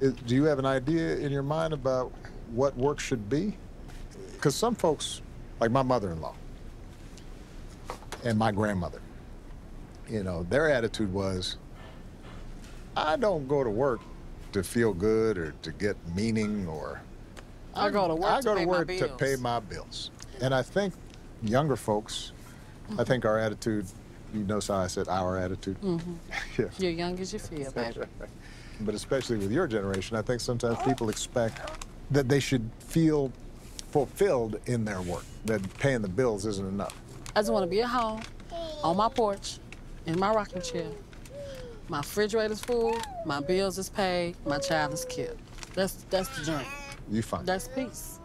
do you have an idea in your mind about what work should be? Because some folks, like my mother-in-law and my grandmother, you know, their attitude was, I don't go to work to feel good or to get meaning or I, go to work, I go to, pay work to pay my bills. And I think younger folks, I think our attitude, you know, sorry I said our attitude? Mm-hmm. yeah. You're young as you feel, baby but especially with your generation, I think sometimes people expect that they should feel fulfilled in their work, that paying the bills isn't enough. I just want to be at home, on my porch, in my rocking chair. My refrigerator's full, my bills is paid, my child is killed. That's that's the dream. You find that's peace.